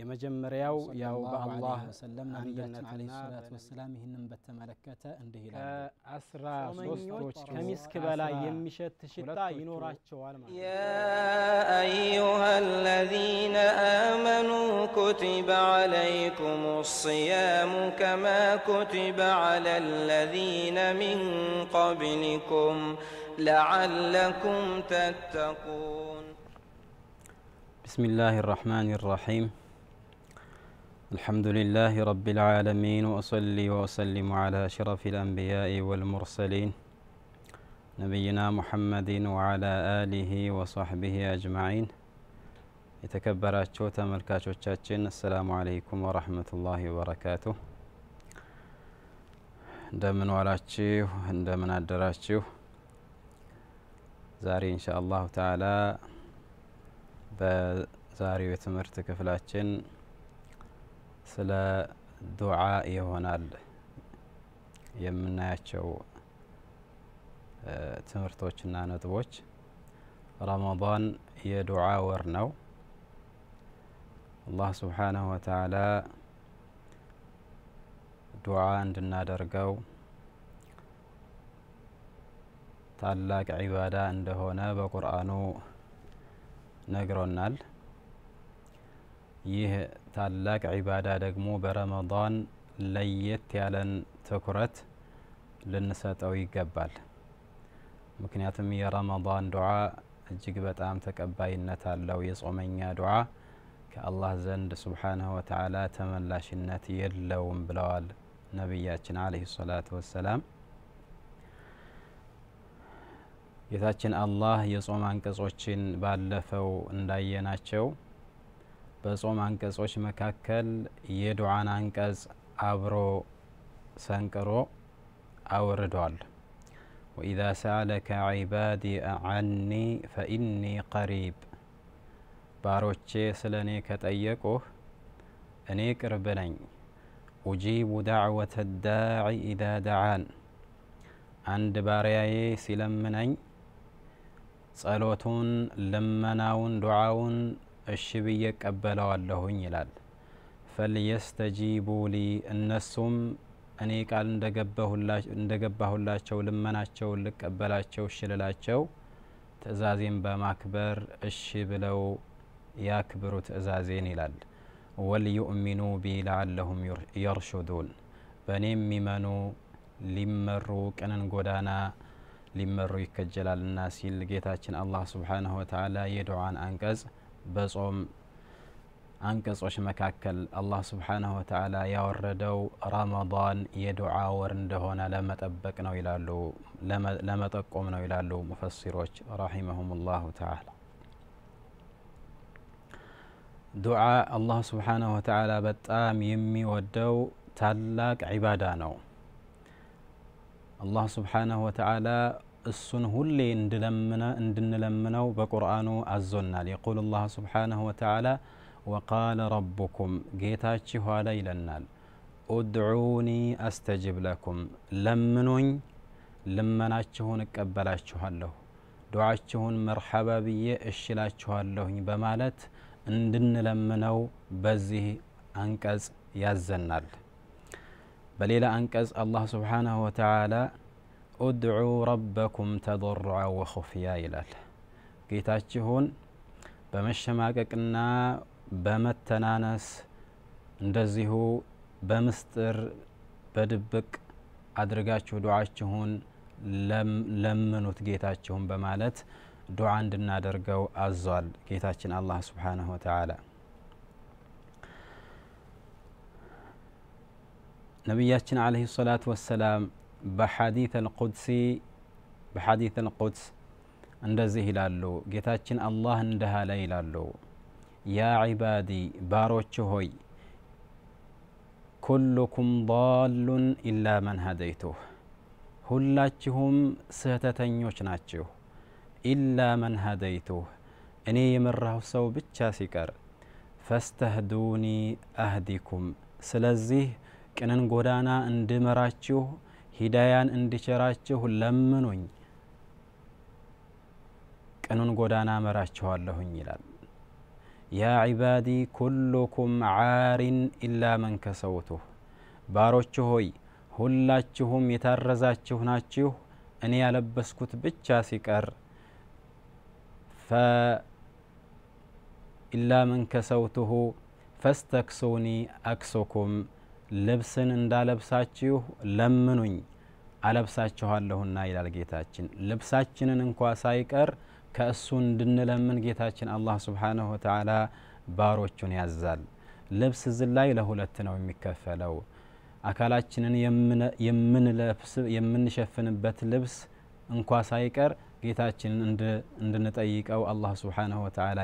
የመጀመሪያው ያው በአላህ አንድነት አለ ሰላት ወሰላም ይህንን በተመለከተ እንዲህ ይላል ከአስራ ሶስቶች ከሚስክ በላይ የሚሸት ሽታ ይኖራቸዋል ማለት ያ አዩሃ አለዚነ አመኑ ኩቲበ አለይኩም الصيام كما كتب على الذين من قبلكم لعلكم تتقون بسم الله الرحمن الرحيم الحمد لله رب العالمين وأصلي وأسلم على شرف الأنبياء والمرسلين نبينا محمد وعلى آله وصحبه أجمعين يتكبر أتشوتا ملكاتو تشاتشين السلام عليكم ورحمة الله وبركاته دمن وراتشيو دمن أدراتشيو زاري إن شاء الله تعالى بزاري وتمرتك فلاتشين ስለ ዱዓ ይሆናል የምናያቸው ትምህርቶችና ነጥቦች። ረመዳን የዱዓ ወር ነው። አላህ ስብሓነሁ ወተዓላ ዱዓ እንድናደርገው ታላቅ ዒባዳ እንደሆነ በቁርአኑ ነግሮናል። ይህ ታላቅ ዒባዳ ደግሞ በረመዳን ለየት ያለን ትኩረት ልንሰጠው ይገባል። ምክንያቱም የረመዳን ዱዓ እጅግ በጣም ተቀባይነት አለው። የጾመኛ ዱዓ ከአላህ ዘንድ ሱብሓነሁ ወተዓላ ተመላሽነት የለውም ብለዋል ነቢያችን ዓለይሂ ሰላቱ ወሰላም። ጌታችን አላህ የጾም አንቀጾችን ባለፈው እንዳየናቸው بصوم أنكز وش مكاكل يدعو عن أنكز أبرو سنكرو أو ردول وإذا سألك عبادي عني فإني قريب باروچي سلني كتأيكوه أنيك ربنين أجيب دعوة الداعي إذا دعان عند بارياي سلمنين صلوتون لمناون دعاون እሺ ብዬ ቀበለዋለሁኝ ይላል። ፈልየስተጂቡ ሊ እነሱም እኔ ቃል እንደገባሁላቸው ልመናቸውን ልቀበላቸው እሽልላቸው ትእዛዜን በማክበር እሺ ብለው ያክብሩ ትእዛዜን ይላል። ወልዩእሚኑ ቢ ለዓለሁም የርሹዱን በእኔ የሚመኑ ሊመሩ ቅንን ጎዳና ሊመሩ ይከጀላልና ሲል ጌታችን አላህ ስብሓንሁ ወተላ የዱዓን አንቀጽ بصوم أنقص وش مكاكل الله سبحانه وتعالى يا وردو رمضان يدعى ورند هنا لما تبكنا إلى لو لما لما تقومنا إلى لو مفسر وش رحمهم الله تعالى دعاء الله سبحانه وتعالى بتام يمي ودو تلاك عبادانو الله سبحانه وتعالى እሱን ሁሌ እንድንለምነው በቁርአኑ አዞናል የቁል ላህ ስብሓንሁ ወተዓላ ወቃለ ረቡኩም ጌታችሁ ኋላ ይለናል ኡድዑኒ አስተጅብ ለኩም ለምኑኝ ልመናችሁን እቀበላችኋለሁ ዱዓችሁን መርሐባ ብዬ እሽላችኋለሁኝ በማለት እንድንለምነው በዚህ አንቀጽ ያዘናል በሌላ አንቀጽ አላህ ስብሓንሁ ወተዓላ ኡድዑ ረበኩም ተضርዓ ወኹፍያ ይላል። ጌታችሁን በመሸማቀቅና በመተናነስ እንደዚሁ በምስጢር በድብቅ አድርጋችሁ ዱዓችሁን ለምኑት ጌታችሁን በማለት ዱዓ እንድናደርገው አዟል ጌታችን አላህ ስብሓንሁ ወተዓላ። ነቢያችን አለይሂ ሰላቱ ወሰላም በሐዲተ ልቁድሲ በሐዲተ ልቁድስ እንደዚህ ይላሉ ጌታችን አላህ እንዲህ አለ ይላሉ ያ ዒባዲ ባሮች ሆይ ኩሉኩም ዳሉን ኢላ መን ሀደይቱህ ሁላችሁም ስህተተኞች ናችሁ ኢላ መን ሀደይቱህ እኔ የመራሁ ሰው ብቻ ሲቀር ፈስተህዱኒ አህዲኩም ስለዚህ ቅንን ጎዳና እንድመራችሁ ሂዳያን እንድቸራችሁ ለምኑኝ፣ ቅኑን ጎዳና መራችኋለሁኝ ይላል። ያ ዒባዲ ኩሉኩም ዓሪን ኢላ መን ከሰውቱሁ፣ ባሮች ሆይ ሁላችሁም የታረዛችሁ ናችሁ እኔ ያለበስኩት ብቻ ሲቀር ኢላ መን ከሰውትሁ ፈስተክሱኒ አክሱኩም ልብስን እንዳለብሳችሁ ለምኑኝ አለብሳችኋለሁና ይላል ጌታችን። ልብሳችንን እንኳ ሳይቀር ከእሱ እንድንለምን ጌታችን አላህ ስብሓንሁ ወተላ ባሮቹን ያዛል። ልብስ ዝ ላይ ለሁለት ነው የሚከፈለው። አካላችንን የምንሸፍንበት ልብስ እንኳ ሳይቀር ጌታችንን እንድንጠይቀው አላህ ስብሓንሁ ወተላ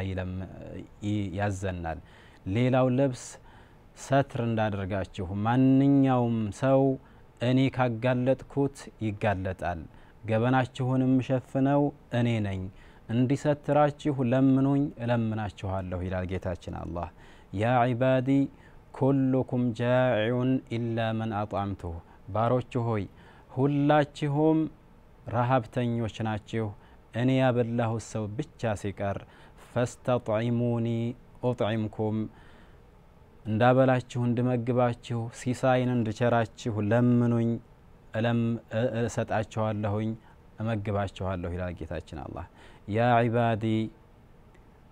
ያዘናል። ሌላው ልብስ ሰትር እንዳደርጋችሁ ማንኛውም ሰው እኔ ካጋለጥኩት ይጋለጣል፣ ገበናችሁንም የምሸፍነው እኔ ነኝ፣ እንዲሰትራችሁ ለምኑኝ እለምናችኋለሁ ይላል ጌታችን አላህ። ያ ዒባዲ ኩሉኩም ጃዒዑን ኢላ መን አጣምቱሁ፣ ባሮች ሆይ ሁላችሁም ረሃብተኞች ናችሁ፣ እኔ ያበላሁት ሰው ብቻ ሲቀር። ፈስተጥዒሙኒ ኡጥዒምኩም እንዳበላችሁ እንድመግባችሁ ሲሳይን እንድቸራችሁ ለምኑኝ እሰጣችኋለሁኝ እመግባችኋለሁ ይላል ጌታችን አላህ ያ ዒባዲ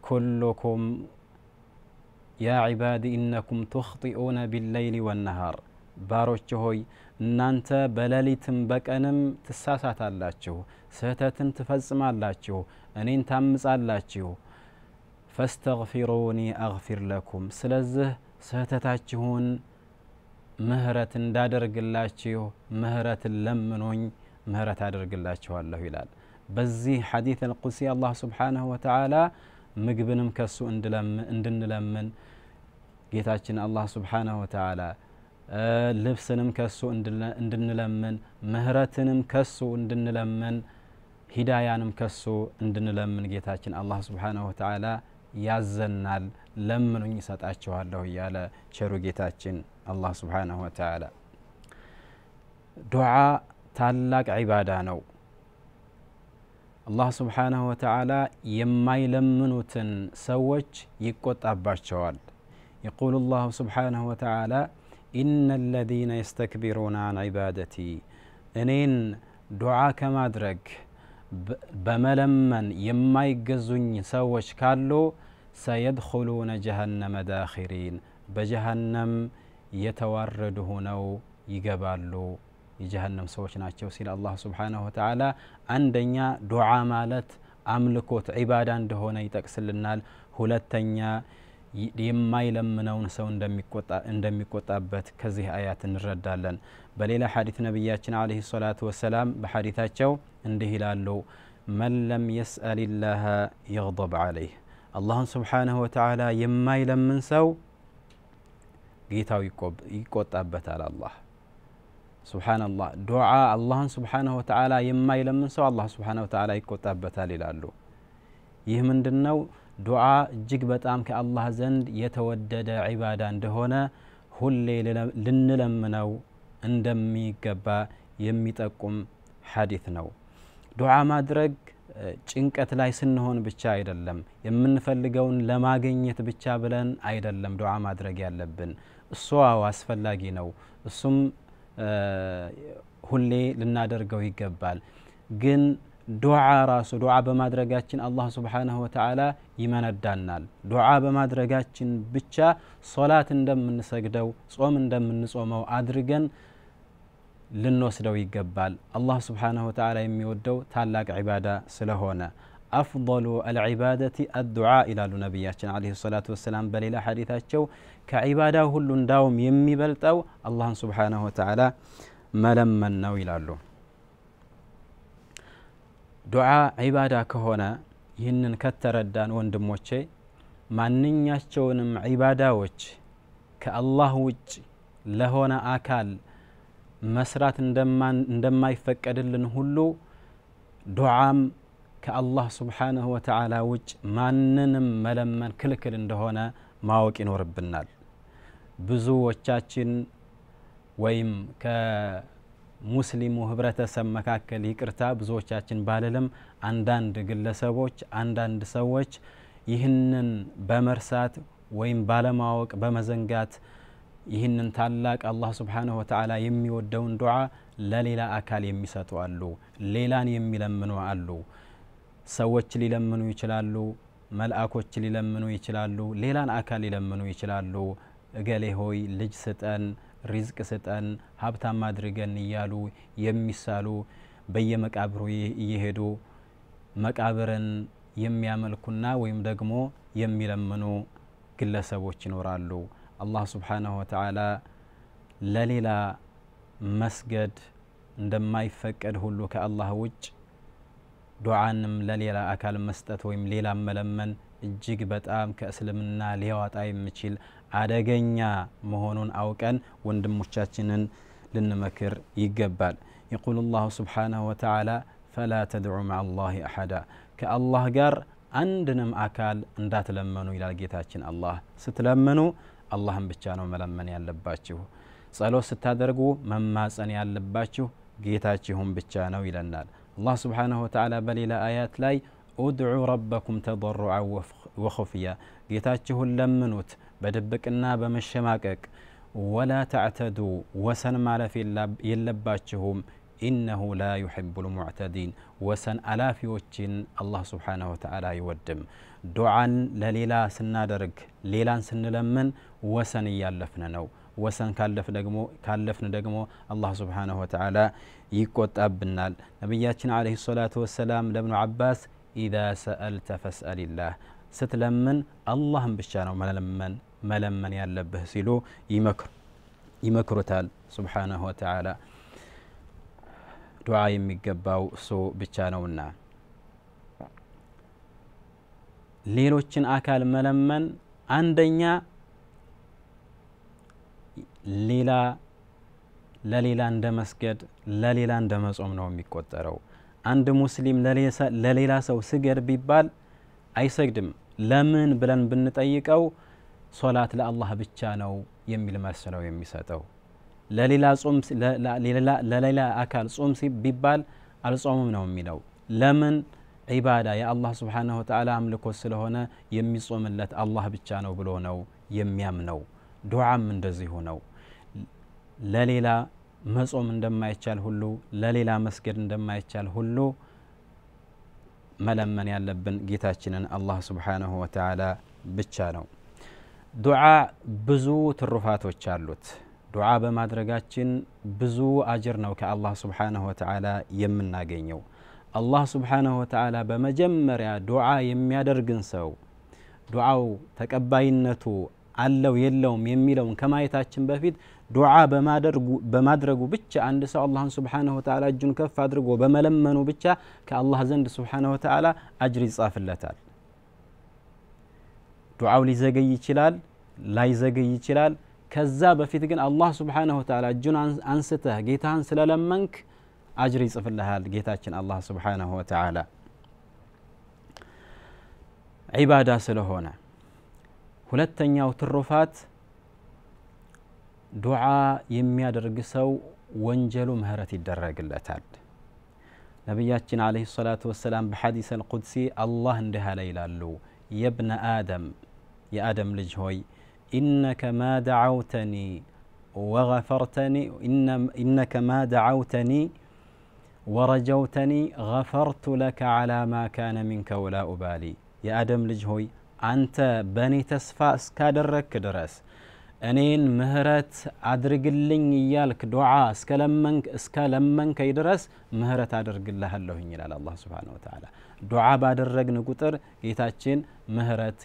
ኩሉኩም ያ ዒባዲ ኢነኩም ትኽጢኡነ ቢለይሊ ወነሃር ባሮች ሆይ እናንተ በሌሊትም በቀንም ትሳሳታላችሁ ስህተትን ትፈጽማላችሁ እኔን ታምጻላችሁ ፈስተግፊሩኒ አግፊር ለኩም ስለዚህ ستتاچهون مهرت دادر قلاتشيو مهرت لمنون مهرت دادر قلاتشو الله يلال بزي حديث القدسي الله سبحانه وتعالى مقبنم كسو اندن لمن قيتاتشن الله سبحانه وتعالى لبسنم كسو اندن لمن مهرتنم كسو اندن لمن هدايانم كسو اندن لمن قيتاتشن الله سبحانه وتعالى ያዘናል፣ ለምኑኝ እሰጣችኋለሁ እያለ ቸሩ ጌታችን አላህ ስብሓንሁ ወተዓላ። ዱዓ ታላቅ ዒባዳ ነው። አላህ ስብሓንሁ ወተዓላ የማይለምኑትን ሰዎች ይቆጣባቸዋል። የቁሉ ላሁ ስብሓንሁ ወተዓላ ኢነ አለዚነ የስተክቢሩና አን ዒባደቲ እኔን ዱዓ ከማድረግ በመለመን የማይገዙኝ ሰዎች ካሉ ሰየድኹሉነ ጀሀነመ ዳኪሪን በጀሀነም የተዋረዱ ሆነው ይገባሉ የጀሀነም ሰዎች ናቸው ሲል አላህ ስብሓነሁ ወተዓላ አንደኛ ዱዓ ማለት አምልኮት ዒባዳ እንደሆነ ይጠቅስልናል ሁለተኛ የማይለምነውን ሰው እንደሚቆጣበት ከዚህ አያት እንረዳለን። በሌላ ሐዲት ነቢያችን አለይሂ ሰላቱ ወሰላም በሐዲታቸው እንዲህ ይላሉ፣ መን ለም የስአል ላህ የግضብ አለይህ አላህን ስብሓንሁ ወተዓላ የማይለምን ሰው ጌታው ይቆጣበታል። አላህ ስብሓንላህ ዱዓ አላህን ስብሓንሁ ወተዓላ የማይለምን ሰው አላህ ስብሓንሁ ወተዓላ ይቆጣበታል ይላሉ። ይህ ምንድን ነው? ዱዓ እጅግ በጣም ከአላህ ዘንድ የተወደደ ዒባዳ እንደሆነ ሁሌ ልንለምነው እንደሚገባ የሚጠቁም ሐዲት ነው። ዱዓ ማድረግ ጭንቀት ላይ ስንሆን ብቻ አይደለም፣ የምንፈልገውን ለማገኘት ብቻ ብለን አይደለም ዱዓ ማድረግ ያለብን። እሷው አስፈላጊ ነው። እሱም ሁሌ ልናደርገው ይገባል ግን ዱዓ ራሱ ዱዓ በማድረጋችን አላህ ስብሓንሁ ወተዓላ ይመነዳናል ዱዓ በማድረጋችን ብቻ ሶላት እንደምንሰግደው ጾም እንደምንጾመው አድርገን ልንወስደው ይገባል አላህ ስብሓንሁ ወተዓላ የሚወደው ታላቅ ዒባዳ ስለሆነ أفضل العبادة الدعاء إلى نبياتنا عليه الصلاة والسلام بل إلى حديثاتشو كعبادة هل داوم يمي بلتو الله سبحانه وتعالى ملمن نو إلى له ዱዓ ዒባዳ ከሆነ ይህንን ከተረዳን ወንድሞቼ ማንኛቸውንም ዒባዳዎች ከአላህ ውጭ ለሆነ አካል መስራት እንደማይፈቀድልን ሁሉ ዱዓም ከአላህ ስብሓንሁ ወተዓላ ውጭ ማንንም መለመን ክልክል እንደሆነ ማወቅ ይኖርብናል። ብዙዎቻችን ወይም ሙስሊሙ ህብረተሰብ መካከል ይቅርታ ብዙዎቻችን ባለለም አንዳንድ ግለሰቦች፣ አንዳንድ ሰዎች ይህንን በመርሳት ወይም ባለማወቅ በመዘንጋት ይህንን ታላቅ አላህ ስብሓንሁ ወተላ የሚወደውን ዱዓ ለሌላ አካል የሚሰጡ አሉ፣ ሌላን የሚለምኑ አሉ። ሰዎች ሊለምኑ ይችላሉ፣ መልአኮች ሊለምኑ ይችላሉ፣ ሌላን አካል ሊለምኑ ይችላሉ። እገሌ ሆይ ልጅ ስጠን ሪዝቅ ስጠን፣ ሀብታም አድርገን እያሉ የሚሳሉ በየመቃብሩ እየሄዱ መቃብርን የሚያመልኩና ወይም ደግሞ የሚለምኑ ግለሰቦች ይኖራሉ። አላህ ስብሓነሁ ወተዓላ ለሌላ መስገድ እንደማይፈቀድ ሁሉ ከአላህ ውጭ ዱዓንም ለሌላ አካል መስጠት ወይም ሌላ መለመን እጅግ በጣም ከእስልምና ሊያዋጣ የሚችል አደገኛ መሆኑን አውቀን ወንድሞቻችንን ልንመክር ይገባል። የቁል ላሁ ስብሓነሁ ወተዓላ ፈላ ተድዑ ማዓ ላሂ አሓዳ፣ ከአላህ ጋር አንድንም አካል እንዳትለመኑ ይላል ጌታችን አላህ። ስትለመኑ አላህን ብቻ ነው መለመን ያለባችሁ። ጸሎት ስታደርጉ መማፀን ያለባችሁ ጌታችሁን ብቻ ነው ይለናል አላህ ስብሓነሁ ወተዓላ በሌላ አያት ላይ ادعوا ربكم تضرعا وخفيا جيتاتشهن لمنوت بدبك النابة مشماكك ولا تعتدوا وسن ما لا في إنه لا يحب المعتدين وسن ألاف وجن الله سبحانه وتعالى يودم دعا لليلا سنادرك ليلا سنلمن وسن يالفنا نو وسن كالفنا دقمو الله سبحانه وتعالى يكوت أبنال نبياتنا عليه الصلاة والسلام لابن عباس ኢዛ ሰአልተ ፈስአልላህ ስትለምን አላህን ብቻ ነው መለመን መለመን ያለብህ ሲሉ ይመክሩታል ሱብሓነሁ ወተዓላ። ዱዓ የሚገባው እሱ ብቻ ነውና ሌሎችን አካል መለመን አንደኛ ሌላ ለሌላ እንደ መስገድ ለሌላ እንደ መጾም ነው የሚቆጠረው። አንድ ሙስሊም ለሌላ ሰው ስገድ ቢባል አይሰግድም። ለምን ብለን ብንጠይቀው ሶላት ለአላህ ብቻ ነው የሚል መልስ ነው የሚሰጠው። ለሌላ አካል ጾም ቢባል አልጾምም ነው የሚለው። ለምን? ዒባዳ የአላህ ስብሓነሁ ወተዓላ አምልኮ ስለሆነ የሚጾምለት አላህ ብቻ ነው ብሎ ነው የሚያምነው። ዱዓም እንደዚሁ ነው ለሌላ መጾም እንደማይቻል ሁሉ ለሌላ መስገድ እንደማይቻል ሁሉ መለመን ያለብን ጌታችንን አላህ ስብሓነሁ ወተዓላ ብቻ ነው። ዱዓ ብዙ ትሩፋቶች አሉት። ዱዓ በማድረጋችን ብዙ አጅር ነው ከአላህ ስብሓነሁ ወተዓላ የምናገኘው። አላህ ስብሓነሁ ወተዓላ በመጀመሪያ ዱዓ የሚያደርግን ሰው ዱዓው ተቀባይነቱ አለው የለውም የሚለውን ከማየታችን በፊት ዱዓ በማድረጉ ብቻ አንድ ሰው አላህን ስብሓንሁ ወተዓላ እጁን ከፍ አድርጎ በመለመኑ ብቻ ከአላህ ዘንድ ስብሓንሁ ወተዓላ አጅር ይጻፍለታል ዱዓው ሊዘገይ ይችላል ላይዘገይ ይችላል ከዛ በፊት ግን አላህ ስብሓንሁ ወተዓላ እጁን አንስተህ ጌታህን ስለለመንክ አጅር ይጽፍልሃል ጌታችን አላህ ስብሓንሁ ወተዓላ ዒባዳ ስለሆነ ሁለተኛው ትሩፋት دعاء يميا درقسو وانجلو مهرة الدرق اللتال نبياتنا عليه الصلاة والسلام بحديث القدسي الله اندها ليلة اللو يا ابن آدم يا آدم لجهوي إنك ما دعوتني وغفرتني إن إنك ما دعوتني ورجوتني غفرت لك على ما كان منك ولا أبالي يا آدم لجهوي أنت بني تسفى اسكادرك درس እኔን ምህረት አድርግልኝ እያልክ ዱዓ እስከለመንከኝ ድረስ ምህረት አድርግልሃለሁኝ ይላል አላህ ሱብሓነሁ ወተዓላ። ዱዓ ባደረግን ቁጥር ጌታችን ምህረት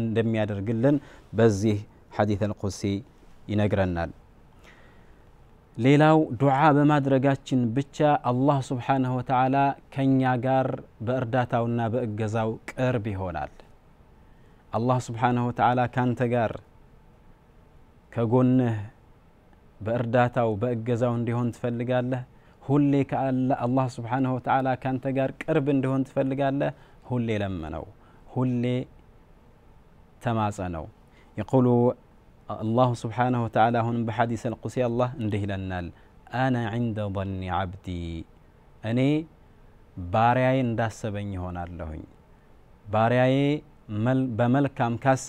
እንደሚያደርግልን በዚህ ሐዲሰል ቁድሲ ይነግረናል። ሌላው ዱዓ በማድረጋችን ብቻ አላህ ሱብሓነሁ ወተዓላ ከእኛ ጋር በእርዳታውና በእገዛው ቅርብ ይሆናል። አላህ ሱብሓነሁ ወተዓላ ካንተ ጋር كغنه بإرداتا وبإقزاون ديهون تفلق الله هولي كألا الله سبحانه وتعالى كان تقار قرب ديهون تفلق الله هولي لمنو هولي تمازنو يقول الله سبحانه وتعالى هون بحديث القسي الله انده لنا أنا عند ظن عبدي أنا باريا انداس سبين هون اللهن باريا مل بملكام كاس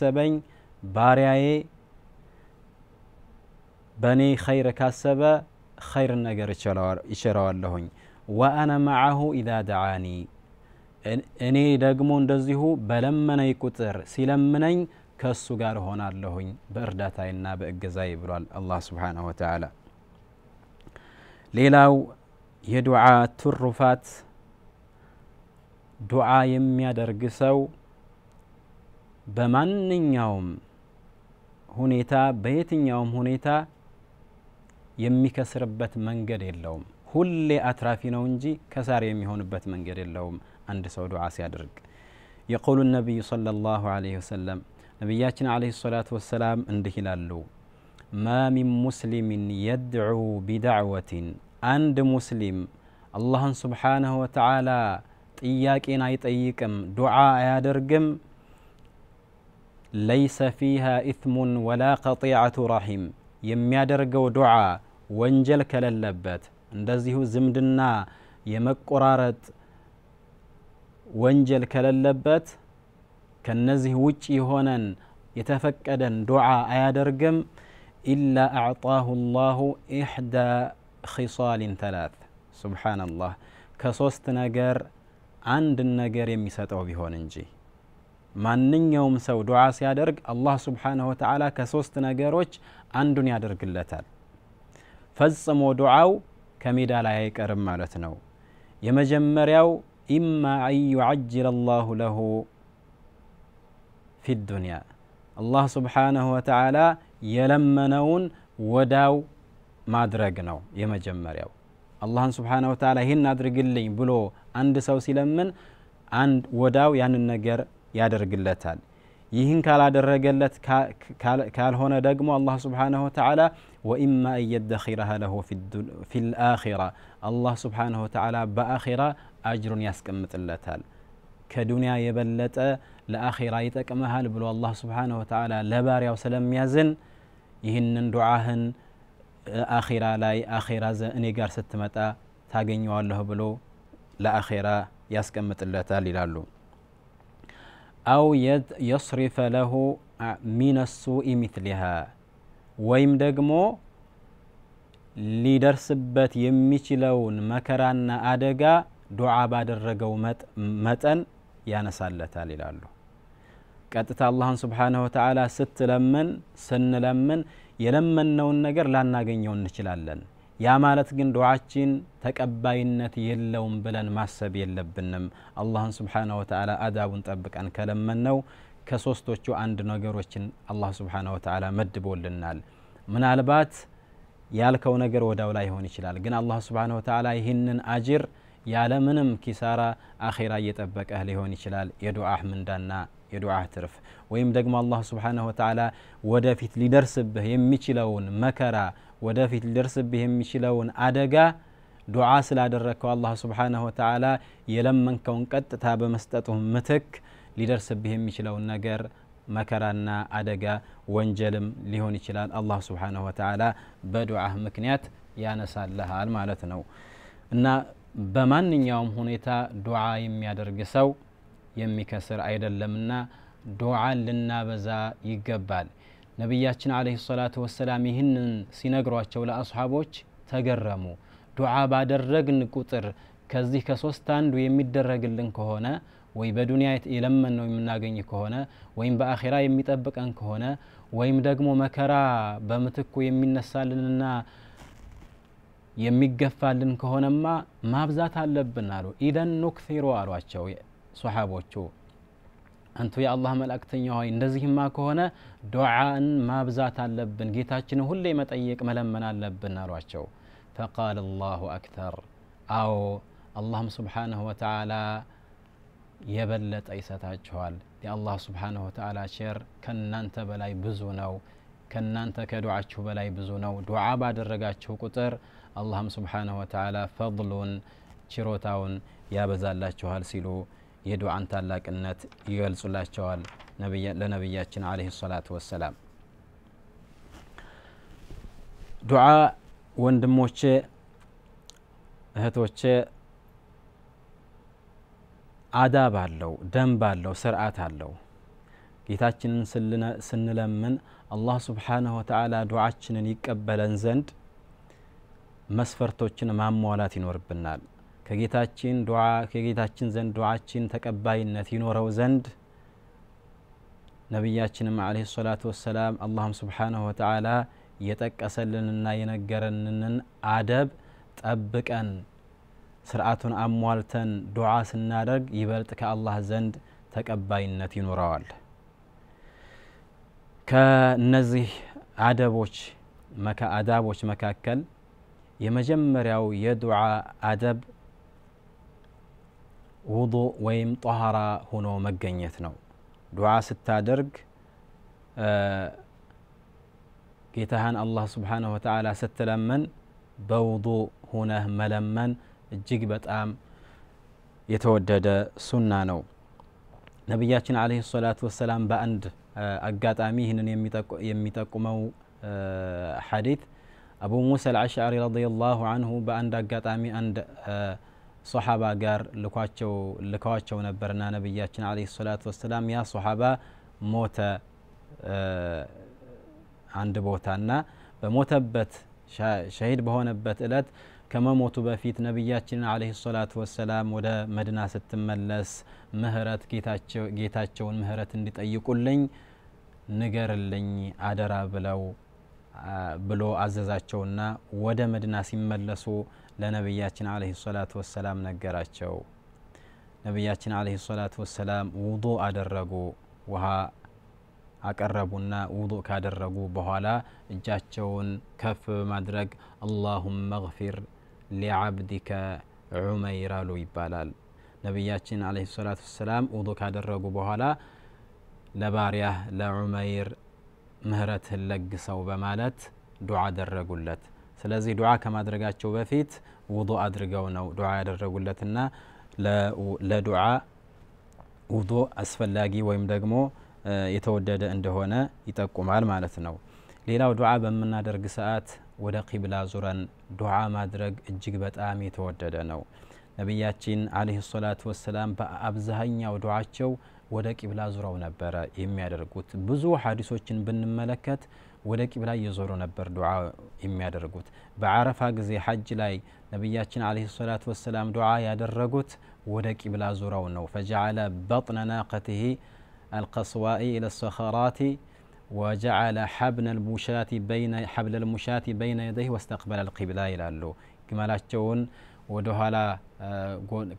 በእኔ ኸይር ካሰበ ኸይርን ነገር ይችረዋለሁኝ ወአነ መዓሁ ኢዛ ደዓኒ እኔ ደግሞ እንደዚሁ በለመነኝ ቁጥር ሲለምነኝ ከእሱ ጋር ሆናለሁኝ በእርዳታይና በእገዛይ ብሏል አላህ ስብሓንሁ ወተዓላ ሌላው የዱዓ ትሩፋት ዱዓ የሚያደርግ ሰው በማንኛውም ሁኔታ በየትኛውም ሁኔታ የሚከስርበት መንገድ የለውም ሁሌ አትራፊ ነው እንጂ ከሳር የሚሆንበት መንገድ የለውም አንድ ሰው ዱዓ ሲያደርግ የቆሉ ነቢዩ صለ ላሁ አለህ ወሰለም ነቢያችን አለህ ሰላቱ ወሰላም እንዲህ ይላሉ ማ ሚን ሙስሊሚን የድዑ ቢዳዕወትን አንድ ሙስሊም አላህን ስብሓንሁ ወተዓላ ጥያቄን አይጠይቅም ዱዓ አያደርግም ለይሰ ፊሃ ኢትሙን ወላ ቀጢዐቱ ረሒም የሚያደርገው ዱዓ ወንጀል ከሌለበት እንደዚሁ ዝምድና የመቆራረጥ ወንጀል ከሌለበት ከነዚህ ውጭ የሆነን የተፈቀደን ዱዓ አያደርግም ኢላ አዕጣሁ ላሁ ኢሕዳ ኺሳሊን ተላት ስብሓናላህ ከሶስት ነገር አንድን ነገር የሚሰጠው ቢሆን እንጂ ማንኛውም ሰው ዱዓ ሲያደርግ አላህ ስብሓንሁ ወተዓላ ከሶስት ነገሮች አንዱን ያደርግለታል ፈጽሞ ዱዓው ከሜዳ ላይ አይቀርም ማለት ነው የመጀመሪያው ኢማ አን ዩዓጅል አላሁ ለሁ ፊ ዱንያ አላህ ስብሓንሁ ወተዓላ የለመነውን ወዳው ማድረግ ነው የመጀመሪያው አላህን ስብሓንሁ ወተዓላ ይህን አድርግልኝ ብሎ አንድ ሰው ሲለምን አንድ ወዳው ያንን ነገር ያደርግለታል። ይህን ካላደረገለት ካልሆነ ደግሞ አላህ ስብሓንሁ ወተዓላ ወኢማ እየደኺረሃ ለሁ ፊልአኺራ አላህ ስብሓንሁ ወተዓላ በአኺራ አጅሩን ያስቀምጥለታል። ከዱንያ የበለጠ ለአኺራ ይጠቅመሃል ብሎ አላህ ስብሓንሁ ወተዓላ ለባሪያው ስለሚያዝን ይህንን ዱዓህን አኺራ ላይ አኺራ እኔ ጋር ስትመጣ ታገኘዋለሁ ብሎ ለአኼራ ያስቀምጥለታል ይላሉ አው የስሪፈ ለሁ ሚነ ሱኢ ሚትሊሃ ወይም ደግሞ ሊደርስበት የሚችለውን መከራና አደጋ ዱዓ ባደረገው መጠን ያነሳለታል ይላሉ። ቀጥታ አላህን ስብሓነሁ ወተዓላ ስትለምን ስንለምን የለመንነውን ነገር ላናገኘው እንችላለን። ያ ማለት ግን ዱዓችን ተቀባይነት የለውም ብለን ማሰብ የለብንም። አላህን ስብሓነ ወተዓላ አዳቡን ጠብቀን ከለመነው ከሶስቶቹ አንድ ነገሮችን አላህ ስብሓነ ወተዓላ መድቦልናል። ምናልባት ያልከው ነገር ወዳው ላይ ይሆን ይችላል፣ ግን አላህ ስብሓነ ወተዓላ ይህንን አጅር ያለምንም ኪሳራ አኼራ እየጠበቀህ ሊሆን ይችላል። የዱዓህ ምንዳና يدعى ترف ويم دقم الله سبحانه وتعالى ودافت لدرس به يمشلون مكرا ودافت لدرس به يمشلون أدقا دعاء سلا الله سبحانه وتعالى يلمن من كون قد تاب مستطهم متك لدرس بهم يشلون نجر مكرنا أدقا وانجلم لهون يشلان الله سبحانه وتعالى بدعاء مكنيات يا نسال لها المعلتنا إن بمن يوم هنيتا دعاء يم يدرق سو የሚከስር አይደለምና ዱዓን ልናበዛ ይገባል። ነቢያችን አለይሂ ሰላቱ ወሰላም ይህንን ሲነግሯቸው ለአስሓቦች ተገረሙ። ዱዓ ባደረግን ቁጥር ከዚህ ከሶስት አንዱ የሚደረግልን ከሆነ ወይ በዱንያ የለመን ነው የምናገኝ ከሆነ ወይም በአኼራ የሚጠብቀን ከሆነ ወይም ደግሞ መከራ በምትኩ የሚነሳልንና የሚገፋልን ከሆነማ ማብዛት አለብን አሉ። ኢደን ኑክሲሩ አሏቸው صحابوچو انتو يا الله ملائكتي هاي اندزي ما كهونا دعاء ما الله اللبن جيتاچن هولي متايق ملمن اللبن اروچو فقال الله اكثر او اللهم سبحانه وتعالى يبلت ايسات اچوال يا الله سبحانه وتعالى شر كن انت بلاي بزونو كنانتا كدعاء بلاي بزونو دعاء بعد الرقاش قطر اللهم سبحانه وتعالى فضل شروتاون يا بزال الله سيلو የዱዓን ታላቅነት ይገልጹላቸዋል ለነቢያችን አለህ ሰላቱ ወሰላም። ዱዓ ወንድሞቼ፣ እህቶቼ አዳብ አለው፣ ደንብ አለው፣ ስርዓት አለው። ጌታችንን ስንለምን አላህ ስብሓንሁ ወተላ ዱዓችንን ይቀበለን ዘንድ መስፈርቶችን ማሟላት ይኖርብናል። ከጌታችን ዱዓ ከጌታችን ዘንድ ዱዓችን ተቀባይነት ይኖረው ዘንድ ነቢያችንም አለይሂ ሰላቱ ወሰላም አላህም ስብሓነሁ ወተዓላ የጠቀሰልንና የነገረንንን አደብ ጠብቀን ስርዓቱን አሟልተን ዱዓ ስናደርግ ይበልጥ ከአላህ ዘንድ ተቀባይነት ይኖረዋል። ከነዚህ አደቦች አዳቦች መካከል የመጀመሪያው የዱዓ አደብ وضوء ويم طهارة هنو مجن يثنو دعاء ستا درق آه الله سبحانه وتعالى ست لمن بوضوء هنا ملمن الجيبت أم يتودد سنة نبياتنا عليه الصلاة والسلام بأند آه، أقات أميهن يميتكمو آه، حديث أبو موسى العشعري رضي الله عنه بأند أقات أمي آه ሶሓባ ጋር ልኳቸው ልከዋቸው ነበርና ነቢያችን አለይሂ ሰላቱ ወሰላም ያ ሶሓባ ሞተ አንድ ቦታና በሞተበት ሸሂድ በሆነበት እለት ከመሞቱ በፊት ነቢያችን አለይሂ ሰላቱ ወሰላም ወደ መድና ስትመለስ ምህረት ጌታቸውን ምህረት እንዲጠይቁልኝ ንገርልኝ አደራ ብለው ብሎ አዘዛቸውና ወደ መድና ሲመለሱ ለነቢያችን አለህ ሰላቱ ወሰላም ነገራቸው። ነቢያችን አለህ ሰላቱ ወሰላም ውዱ አደረጉ። ውሃ አቀረቡና ውዱ ካደረጉ በኋላ እጃቸውን ከፍ በማድረግ አላሁመ እግፊር ሊዓብዲከ ዑመይር አሉ ይባላል። ነቢያችን አለህ ሰላቱ ወሰላም ውዱ ካደረጉ በኋላ ለባሪያህ ለዑመይር ምህረትህን ለግሰው በማለት ዱዓ አደረጉለት። ስለዚህ ዱዓ ከማድረጋቸው በፊት ውዱእ አድርገው ነው ዱዓ ያደረጉለትና ለዱዓ ውዱእ አስፈላጊ ወይም ደግሞ የተወደደ እንደሆነ ይጠቁማል ማለት ነው። ሌላው ዱዓ በምናደርግ ሰዓት ወደ ቂብላ ዙረን ዱዓ ማድረግ እጅግ በጣም የተወደደ ነው። ነቢያችን አለይሂ ሰላቱ ወሰላም በአብዛኛው ዱዓቸው ወደ ቂብላ ዙረው ነበረ የሚያደርጉት። ብዙ ሀዲሶችን ብንመለከት ودك بلا يزور نبر دعاء إم يدرجوت بعرف هذا حج لاي نبي عليه الصلاة والسلام دعاء يدرجوت ودك بلا زورونه فجعل بطن ناقته القصواء إلى الصخرات وجعل حبل المشاة بين حبل المشاة بين يديه واستقبل القبلة إلى له كما لاتشون ودهالا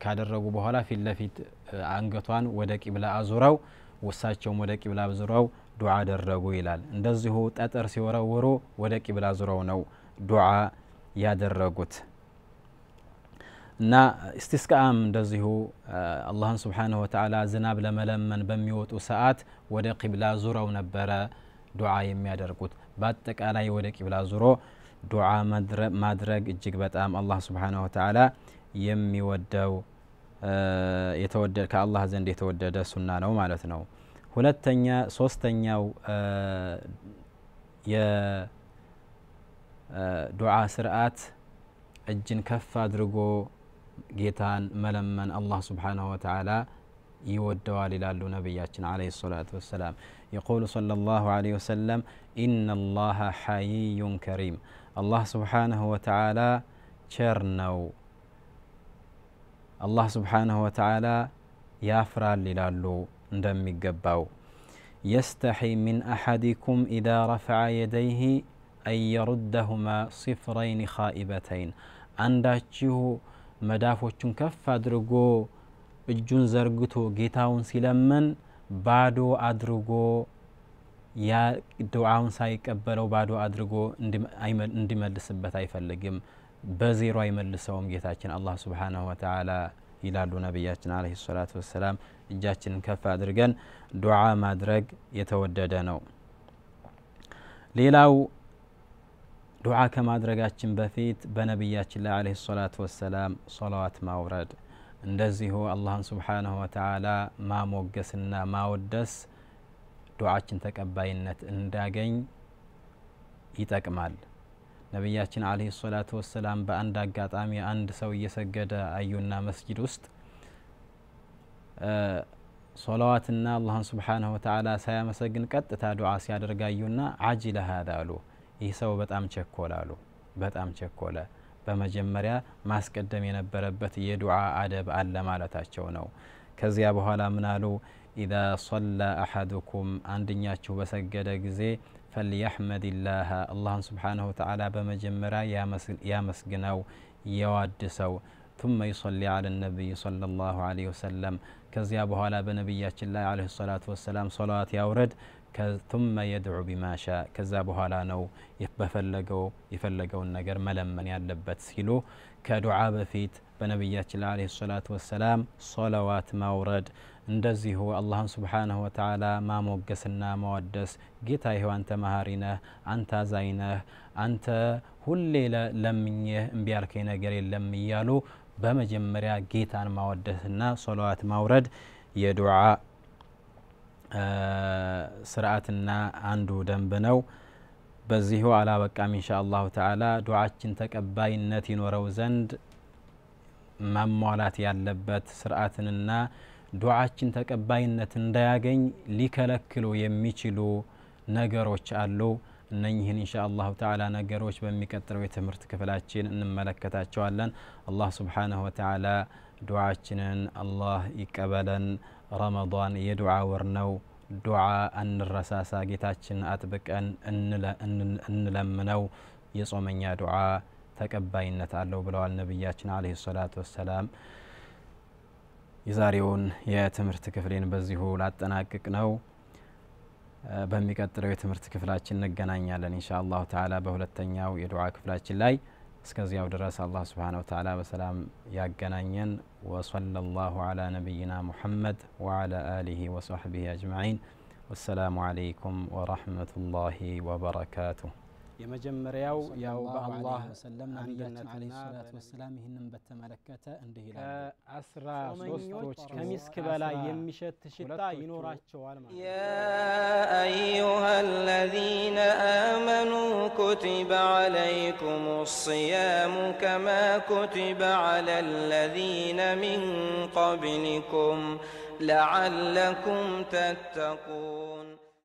كادر بهالا في اللفت عن قطان ودك بلا أزوره وساتشون ودك بلا أزوره ዱዓ አደረጉ ይላል። እንደዚሁ ጠጠር ሲወረውሩ ወደ ቂብላ ዙረው ነው ዱዓ ያደረጉት እና እስቲስቃም እንደዚሁ አላህን ስብሓንሁ ወተዓላ ዝናብ ለመለመን በሚወጡ ሰዓት ወደ ቂብላ ዙረው ነበረ ዱዓ የሚያደርጉት። በአጠቃላይ ወደ ቂብላ ዙሮ ዱዓ ማድረግ እጅግ በጣም አላህ ስብሓንሁ ወተዓላ የሚወደው ከአላህ ዘንድ የተወደደ ሱና ነው ማለት ነው። ሁለተኛ ሶስተኛው የዱዓ ስርዓት እጅን ከፍ አድርጎ ጌታን መለመን አላህ ስብሓንሁ ወተዓላ ይወደዋል ይላሉ ነቢያችን አለይሂ ሰላቱ ወሰላም የቁሉ ሰለላሁ ዐለይሂ ወሰለም ኢነ ላሀ ሐይዩን ከሪም አላህ ስብሓንሁ ወተዓላ ቸር ነው አላህ ስብሓንሁ ወተዓላ ያፍራል ይላሉ እንደሚገባው የስተሒ ሚን አሐዲኩም ኢዛ ረፈዐ የደይህ አን የሩደሁማ ሲፍረይን ኻኢበተይን አንዳችሁ መዳፎቹን ከፍ አድርጎ እጁን ዘርግቶ ጌታውን ሲለመን ባዶ አድርጎ ያ ዱዓውን ሳይቀበለው ባዶ አድርጎ እንዲመልስበት አይፈልግም። በዜሮ አይመልሰውም ጌታችን አላህ ስብሓነሁ ወተዓላ ይላሉ ነቢያችን አለ ሰላት ወሰላም። እጃችንን ከፍ አድርገን ዱዓ ማድረግ የተወደደ ነው። ሌላው ዱዓ ከማድረጋችን በፊት በነቢያችን ላይ አለ ሰላት ወሰላም ሶላዋት ማውረድ እንደዚሁ አላህን ስብሓነሁ ወተላ ማሞገስና ማወደስ ዱዓችን ተቀባይነት እንዳገኝ ይጠቅማል። ነቢያችን አለህ ሰላቱ ወሰላም በአንድ አጋጣሚ አንድ ሰው እየሰገደ አዩና መስጂድ ውስጥ ሶላዋትና አላህን ስብሓንሁ ወተላ ሳያመሰግን ቀጥታ ዱዓ ሲያደርግ አዩና አጅለ ሀዛ አሉ። ይህ ሰው በጣም ቸኮል አሉ። በጣም ቸኮለ በመጀመሪያ ማስቀደም የነበረበት የዱዓ አደብ አለ ማለታቸው ነው። ከዚያ በኋላ ምናሉ ኢዛ ሶላ አሐዱኩም አንድኛችሁ በሰገደ ጊዜ فليحمد الله ፈሊያሕመድ ላህ አላህን ስብሓንሁ يا በመጀመሪያ يا የዋድሰው ثم يصلي على النبي صلى الله عليه وسلم كزيا على بنبي الله عليه الصلاة والسلام صلاة يورد ثم يدعو بما شاء كزا على نو بفلقو يفلقو النجر ملمن يالبت سيلو كدعاء بفيت በነቢያችን ላይ አለይሂ ሰላቱ ወሰላም ሶለዋት ማውረድ እንደዚሁ አላህን ስብሓንሁ ወተዓላ ማሞገስና ማወደስ ጌታ ይኸው አንተ መሀሪ ነህ፣ አንተ አዛኝ ነህ፣ አንተ ሁሌ ለምኜህ እምቢ ነገር የለም እያሉ በመጀመሪያ ጌታን ማወደስና ሶለዋት ማውረድ የዱዓ ስርዓትና አንዱ ደንብ ነው። በዚሁ አላበቃም። ኢንሻ አላሁ ተዓላ ዱዓችን ተቀባይነት ይኖረው ዘንድ ممالات ياللبات سرعتنا دعاتين تكبين تنداغين لكالكلو يميشلو نقروش عالو ننهن إن شاء الله تعالى نقروش بميكتر ويتمرتك فلاتشين إن ملكة تشوالن الله سبحانه وتعالى دعاتين الله يكبلا رمضان يدعا ورنو دعاء أن الرساسة قتاتشين أتبك أن أن لمنو يصومن يا دعاء تكباين نتعلو بلوال نبياتنا عليه الصلاة والسلام يزاريون يتمر تكفلين بزيهو لاتناكك نو بهم يكتر يتمر تكفلاتنا نقنانيا لن إن شاء الله تعالى بهو لتنياو يدعا كفلاتنا لاي اسكزيا ودرس الله سبحانه وتعالى وسلام يا قنانيا وصلى الله على نبينا محمد وعلى آله وصحبه أجمعين والسلام عليكم ورحمة الله وبركاته የመጀመሪያው ያው በአላህ ወሰለም ነቢያችን አለ ሰላት ወሰላም ይህንን በተመለከተ እንዲህ ይላል ከአስራ ሶስቶች ከሚስክ በላይ የሚሸት ሽታ ይኖራቸዋል ማለት ያ አዩሃ አለዚነ አመኑ ኩቲበ አለይኩም الصيام كما كتب على الذين من قبلكم لعلكم تتقون